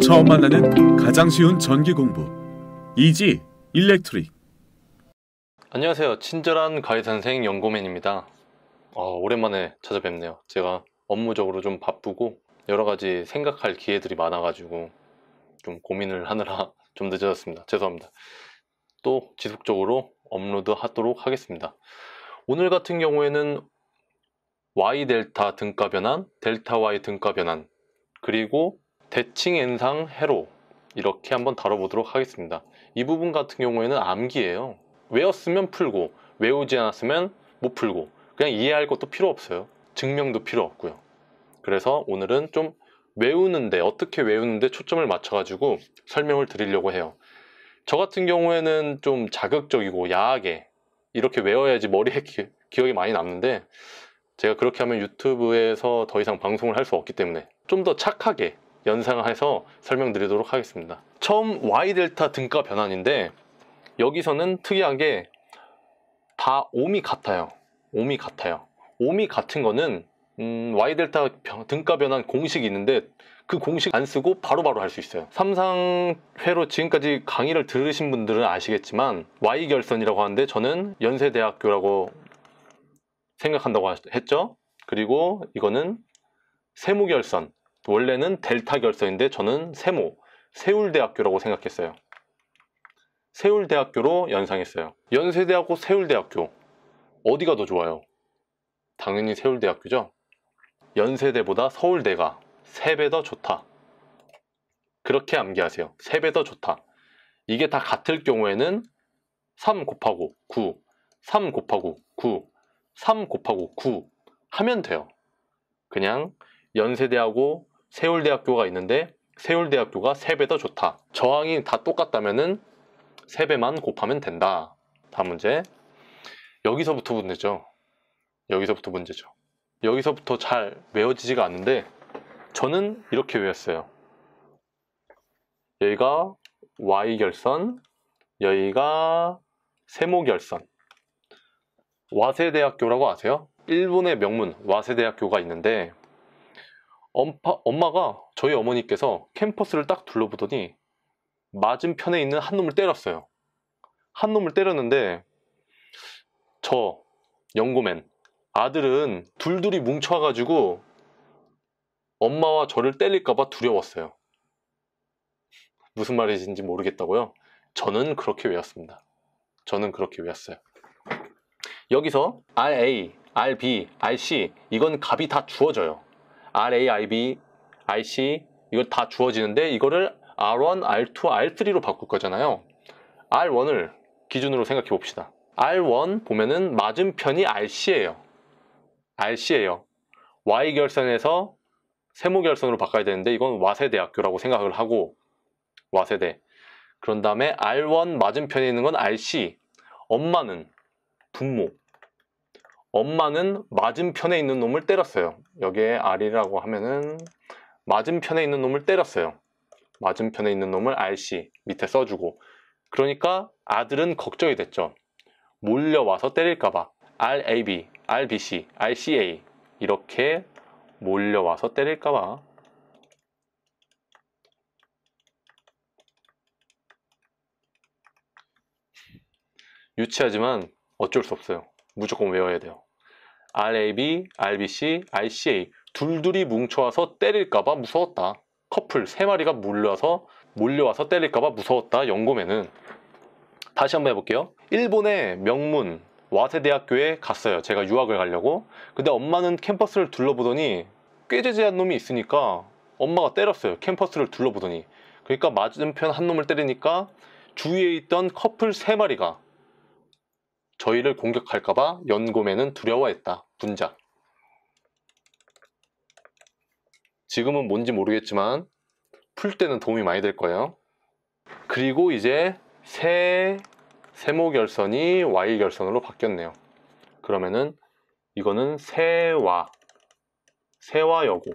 처음 만나는 가장 쉬운 전기 공부 이지 일렉트릭 안녕하세요 친절한 가이 선생 연고맨입니다 어, 오랜만에 찾아뵙네요 제가 업무적으로 좀 바쁘고 여러 가지 생각할 기회들이 많아가지고 좀 고민을 하느라 좀 늦어졌습니다 죄송합니다 또 지속적으로 업로드 하도록 하겠습니다 오늘 같은 경우에는 Y 델타 등가 변환, 델타 Y 등가 변환 그리고 대칭 엔상 해로 이렇게 한번 다뤄보도록 하겠습니다. 이 부분 같은 경우에는 암기예요. 외웠으면 풀고 외우지 않았으면 못 풀고 그냥 이해할 것도 필요 없어요. 증명도 필요 없고요. 그래서 오늘은 좀 외우는데 어떻게 외우는데 초점을 맞춰가지고 설명을 드리려고 해요. 저 같은 경우에는 좀 자극적이고 야하게 이렇게 외워야지 머리에 기, 기억이 많이 남는데 제가 그렇게 하면 유튜브에서 더 이상 방송을 할 수 없기 때문에 좀 더 착하게 연상해서 설명드리도록 하겠습니다. 처음 Y델타 등가 변환인데 여기서는 특이하게 다 옴이 같아요. 옴이 같아요. 옴이 같은 거는 음, Y델타 등가 변환 공식이 있는데 그 공식 안 쓰고 바로바로 할 수 있어요. 삼상회로 지금까지 강의를 들으신 분들은 아시겠지만 Y결선이라고 하는데 저는 연세대학교라고 생각한다고 했죠. 그리고 이거는 세무결선 그 원래는 델타 결선인데 저는 세모, 세울대학교라고 생각했어요. 세울대학교로 연상했어요. 연세대하고 세울대학교 어디가 더 좋아요? 당연히 세울대학교죠. 연세대보다 서울대가 3배 더 좋다. 그렇게 암기하세요. 3배 더 좋다. 이게 다 같을 경우에는 3 곱하고 9, 3 곱하고 9, 3 곱하고 9 하면 돼요. 그냥 연세대하고 세울대학교가 있는데 세울대학교가 3배 더 좋다. 저항이 다 똑같다면 3배만 곱하면 된다. 다음 문제. 여기서부터 문제죠. 여기서부터 문제죠. 여기서부터 잘 외워지지가 않는데 저는 이렇게 외웠어요. 여기가 Y결선, 여기가 세모결선. 와세대학교라고 아세요? 일본의 명문 와세대학교가 있는데 엄파, 엄마가 저희 어머니께서 캠퍼스를 딱 둘러보더니 맞은편에 있는 한 놈을 때렸어요. 한 놈을 때렸는데 저 연고맨 아들은 둘둘이 뭉쳐가지고 엄마와 저를 때릴까봐 두려웠어요. 무슨 말이신지 모르겠다고요? 저는 그렇게 외웠습니다. 저는 그렇게 외웠어요. 여기서 RA, RB, RC 이건 값이 다 주어져요. RA, IB, IC 이거 다 주어지는데 이거를 R1, R2, R3로 바꿀 거잖아요. R1을 기준으로 생각해 봅시다. R1 보면은 맞은편이 RC예요. RC예요. Y 결선에서 세모 결선으로 바꿔야 되는데 이건 와세대학교라고 생각을 하고 와세대. 그런 다음에 R1 맞은편에 있는 건 RC. 엄마는 분모. 엄마는 맞은편에 있는 놈을 때렸어요. 여기에 R이라고 하면은 맞은편에 있는 놈을 때렸어요. 맞은편에 있는 놈을 RC 밑에 써주고 그러니까 아들은 걱정이 됐죠. 몰려와서 때릴까봐 RAB, RBC, RCA 이렇게 몰려와서 때릴까봐 유치하지만 어쩔 수 없어요. 무조건 외워야 돼요. RAB, RBC, RCA 둘둘이 뭉쳐와서 때릴까봐 무서웠다. 커플 세 마리가 몰려와서 몰려와서 때릴까봐 무서웠다. 연고매는 다시 한번 해볼게요. 일본의 명문 와세대학교에 갔어요. 제가 유학을 가려고. 근데 엄마는 캠퍼스를 둘러보더니 꾀죄죄한 놈이 있으니까 엄마가 때렸어요. 캠퍼스를 둘러보더니. 그러니까 맞은편 한 놈을 때리니까 주위에 있던 커플 세 마리가 저희를 공격할까봐 연고매는 두려워했다. 분작. 지금은 뭔지 모르겠지만 풀 때는 도움이 많이 될 거예요. 그리고 이제 세, 세모 결선이 Y 결선으로 바뀌었네요. 그러면은 이거는 세화, 세화여고.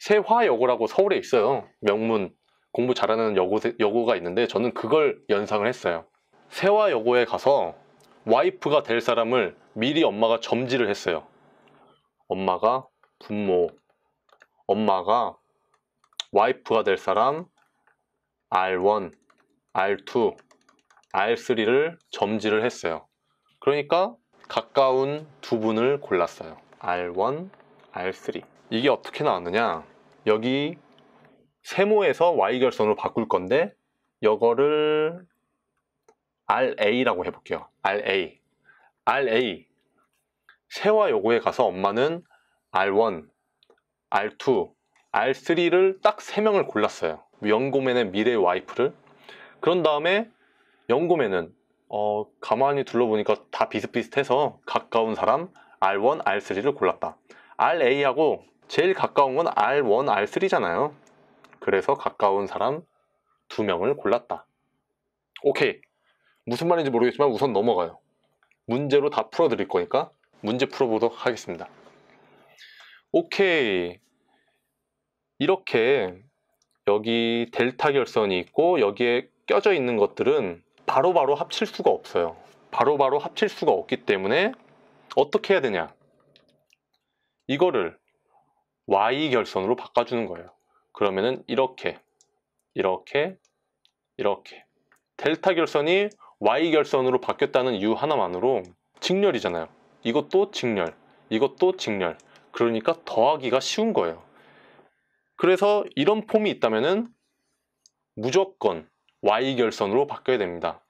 세화여고라고 서울에 있어요. 명문 공부 잘하는 여고, 여고가 있는데 저는 그걸 연상을 했어요. 세화여고에 가서 와이프가 될 사람을 미리 엄마가 점지를 했어요. 엄마가 분모, 엄마가 와이프가 될 사람 R1, R2, R3를 점지를 했어요. 그러니까 가까운 두 분을 골랐어요. R1, R3. 이게 어떻게 나왔느냐? 여기 세모에서 Y결선으로 바꿀 건데 이거를 RA라고 해볼게요. RA. RA. 세화 요구에 가서 엄마는 R1, R2, R3를 딱 3명을 골랐어요. 영고맨의 미래 와이프를. 그런 다음에 영고맨은 어, 가만히 둘러보니까 다 비슷비슷해서 가까운 사람 R1, R3를 골랐다. RA하고 제일 가까운 건 R1, R3잖아요. 그래서 가까운 사람 2명을 골랐다. 오케이. 무슨 말인지 모르겠지만 우선 넘어가요. 문제로 다 풀어드릴 거니까 문제 풀어보도록 하겠습니다. 오케이. 이렇게 여기 델타 결선이 있고 여기에 껴져 있는 것들은 바로바로 바로 합칠 수가 없어요. 바로바로 바로 합칠 수가 없기 때문에 어떻게 해야 되냐. 이거를 Y 결선으로 바꿔주는 거예요. 그러면은 이렇게, 이렇게, 이렇게. 델타 결선이 Y결선으로 바뀌었다는 이유 하나만으로 직렬이잖아요. 이것도 직렬, 이것도 직렬. 그러니까 더하기가 쉬운 거예요. 그래서 이런 폼이 있다면 무조건 Y결선으로 바뀌어야 됩니다.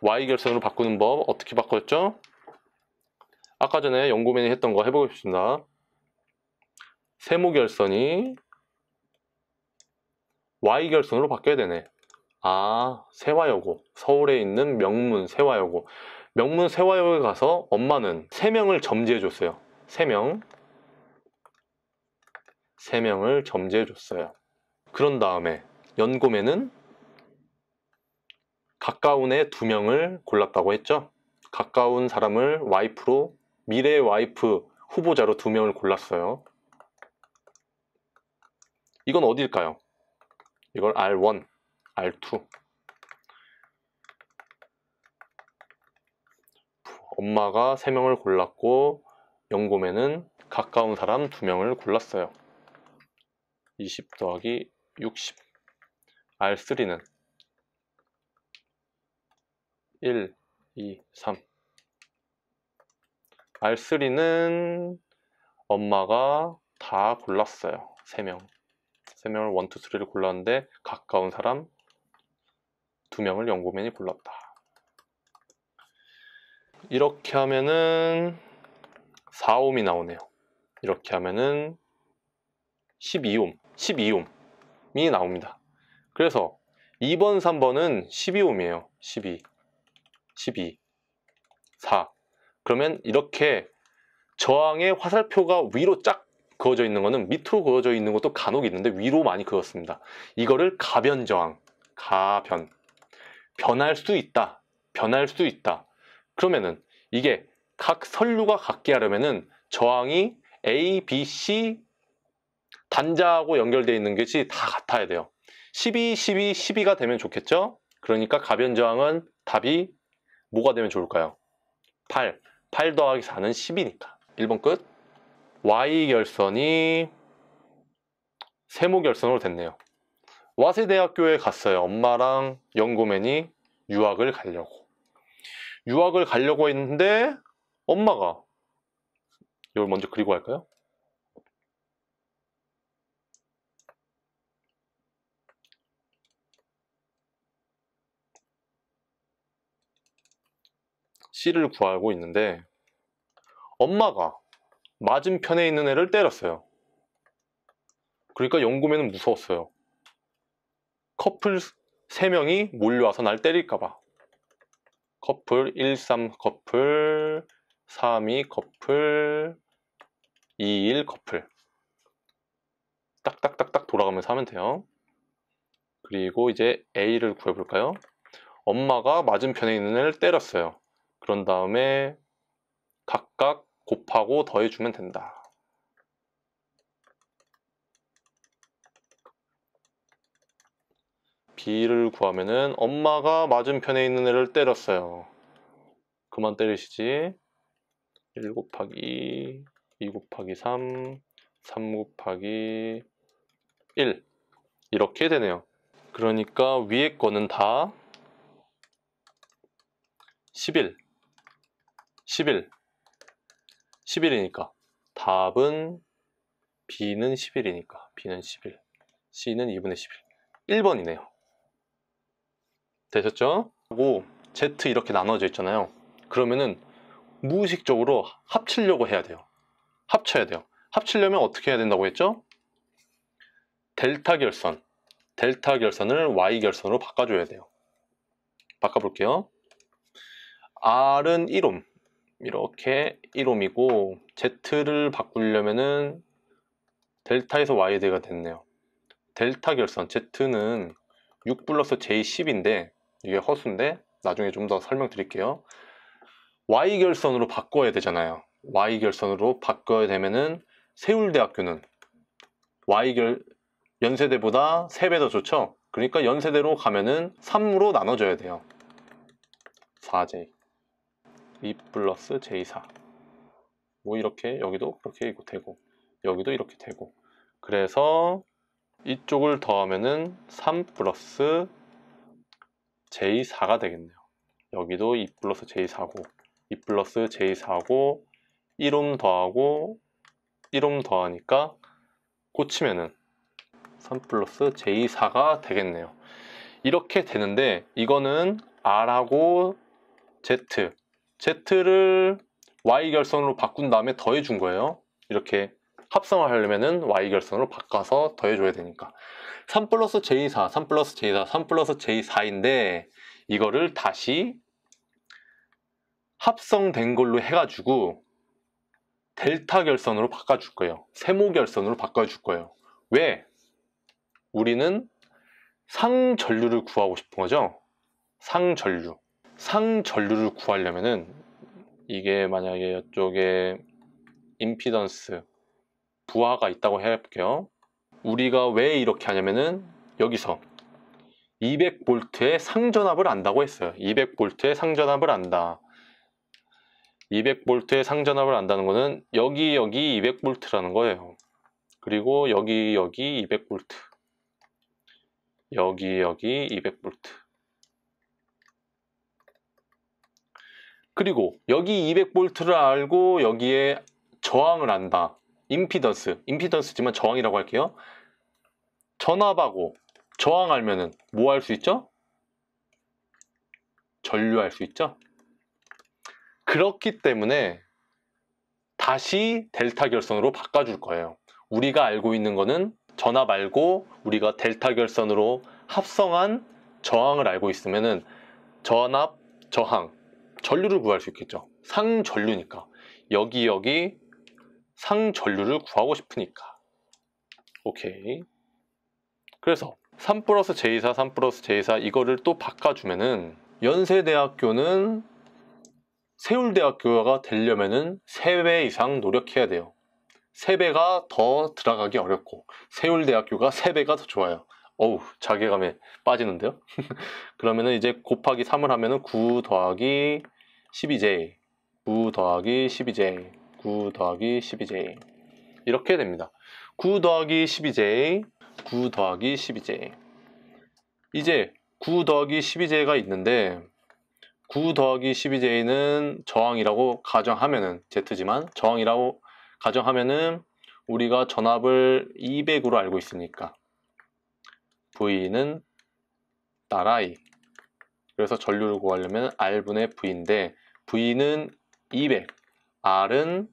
Y결선으로 바꾸는 법 어떻게 바꿨죠? 아까 전에 연구맨이 했던 거 해보겠습니다. 세모결선이 Y결선으로 바뀌어야 되네. 아, 세화여고. 서울에 있는 명문 세화여고. 명문 세화여고에 가서 엄마는 3명을 점지해 줬어요. 3명. 3명을 점지해 줬어요. 그런 다음에 연고매는 가까운 애 2명을 골랐다고 했죠. 가까운 사람을 와이프로 미래의 와이프 후보자로 2명을 골랐어요. 이건 어디일까요? 이걸 R1 R2 엄마가 3명을 골랐고 영고매는 가까운 사람 2명을 골랐어요 20 더하기 60 R3는 1, 2, 3 R3는 엄마가 다 골랐어요 3명 3명을 1, 2, 3를 골랐는데 가까운 사람 두 명을 연구맨이 골랐다. 이렇게 하면은 4옴이 나오네요. 이렇게 하면은 12옴, 12옴이 나옵니다. 그래서 2번, 3번은 12옴이에요. 12, 12, 4. 그러면 이렇게 저항의 화살표가 위로 쫙 그어져 있는 거는 밑으로 그어져 있는 것도 간혹 있는데 위로 많이 그었습니다. 이거를 가변 저항, 가변. 변할 수 있다. 변할 수 있다. 그러면은 이게 각 선류가 같게 하려면은 저항이 A, B, C 단자하고 연결되어 있는 것이 다 같아야 돼요. 12, 12, 12가 되면 좋겠죠? 그러니까 가변 저항은 답이 뭐가 되면 좋을까요? 8. 8 더하기 4는 10이니까. 1번 끝. Y 결선이 세모 결선으로 됐네요. 와세대학교에 갔어요. 엄마랑 연구맨이 유학을 가려고. 유학을 가려고 했는데 엄마가 이걸 먼저 그리고 할까요? 씨를 구하고 있는데 엄마가 맞은편에 있는 애를 때렸어요. 그러니까 연구맨은 무서웠어요. 커플 3명이 몰려와서 날 때릴까봐 커플 1, 3 커플 3, 2 커플 2, 1 커플 딱딱딱딱 돌아가면서 하면 돼요 그리고 이제 A를 구해볼까요? 엄마가 맞은편에 있는 애를 때렸어요 그런 다음에 각각 곱하고 더해주면 된다 B를 구하면은 엄마가 맞은편에 있는 애를 때렸어요. 그만 때리시지. 1 곱하기 2, 2 곱하기 3, 3 곱하기 1 이렇게 되네요. 그러니까 위에 거는 다 11, 11, 11이니까 답은 B는 11이니까 B는 11, C는 2분의 11, 1번이네요. 되셨죠? 하고 Z 이렇게 나눠져 있잖아요. 그러면은 무의식적으로 합치려고 해야 돼요. 합쳐야 돼요. 합치려면 어떻게 해야 된다고 했죠? 델타 결선, 델타 결선을 Y 결선으로 바꿔줘야 돼요. 바꿔볼게요. R은 1옴, 이렇게 1옴이고 Z를 바꾸려면은 델타에서 Y가 대 됐네요. 델타 결선 Z는 6 플러스 J10인데 이게 허수인데 나중에 좀 더 설명드릴게요. Y결선으로 바꿔야 되잖아요. Y결선으로 바꿔야 되면은 세울대학교는 Y결 연세대보다 3배 더 좋죠? 그러니까 연세대로 가면은 3으로 나눠줘야 돼요. 4J 2 e 플러스 J4 뭐 이렇게 여기도 그렇게 되고 여기도 이렇게 되고 그래서 이쪽을 더하면은 3 플러스 J4가 되겠네요. 여기도 2 플러스 J4고 2 플러스 J4고 1옴 더하고 1옴 더하니까 꽂히면은 3 플러스 J4가 되겠네요. 이렇게 되는데 이거는 R하고 Z, Z를 Y 결선으로 바꾼 다음에 더해준 거예요. 이렇게 합성을 하려면은 y결선으로 바꿔서 더해줘야 되니까 3 플러스 j4, 3 플러스 j4, 3 플러스 j4인데 이거를 다시 합성된 걸로 해가지고 델타 결선으로 바꿔줄 거예요. 세모 결선으로 바꿔줄 거예요. 왜? 우리는 상전류를 구하고 싶은 거죠. 상전류. 상전류를 구하려면은 이게 만약에 이쪽에 임피던스 부하가 있다고 해볼게요. 우리가 왜 이렇게 하냐면은 여기서 200V의 상전압을 안다고 했어요. 200V의 상전압을 안다. 200V의 상전압을 안다는 거는 여기 여기 200V라는 거예요. 그리고 여기 여기 200V. 여기 여기 200V. 그리고 여기 200V를 알고 여기에 저항을 안다. 임피던스, 임피던스지만 저항이라고 할게요. 전압하고 저항 알면은 뭐 할 수 있죠? 전류할 수 있죠? 그렇기 때문에 다시 델타 결선으로 바꿔줄 거예요. 우리가 알고 있는 거는 전압 알고 우리가 델타 결선으로 합성한 저항을 알고 있으면은 전압, 저항, 전류를 구할 수 있겠죠. 상전류니까. 여기 여기 상전류를 구하고 싶으니까 오케이 그래서 3 플러스 제2사 3 플러스 제2사 이거를 또 바꿔주면은 연세대학교는 세울대학교가 되려면은 3배 이상 노력해야 돼요 3배가 더 들어가기 어렵고 세울대학교가 3배가 더 좋아요 어우 자괴감에 빠지는데요 그러면은 이제 곱하기 3을 하면은 9 더하기 12j 9 더하기 12j 9 더하기 12j 이렇게 됩니다. 9 더하기 12j 9 더하기 12j 이제 9 더하기 12j가 있는데 9 더하기 12j는 저항이라고 가정하면은 z지만 저항이라고 가정하면은 우리가 전압을 200으로 알고 있으니까 v는 따라이 그래서 전류를 구하려면 r분의 v인데 v는 200 R은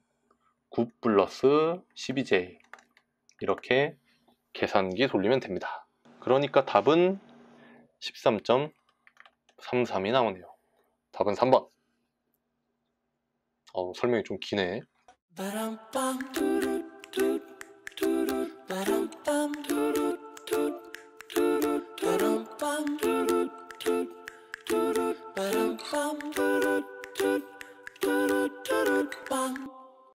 9 플러스 12J 이렇게 계산기 돌리면 됩니다. 그러니까 답은 13.33이 나오네요. 답은 3번. 어, 설명이 좀 기네.